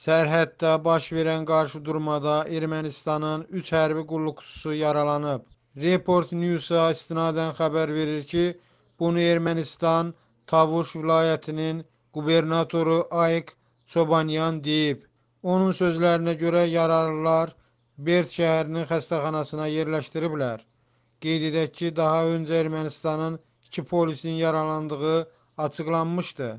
Sərhəddə baş verən qarşıdurmada Ermənistanın 3 hərbi qulluqçusu yaralanıb. Report News-a istinadən xəbər verir ki, bunu Ermənistan Tavuş vilayətinin qubernatoru Ayk Çobanyan deyib. Onun sözlərinə görə yararlılar Bert şəhərinin xəstəxanasına yerləşdiriblər. Qeyd edək ki, daha öncə Ermənistanın iki polisin yaralandığı açıqlanmışdı.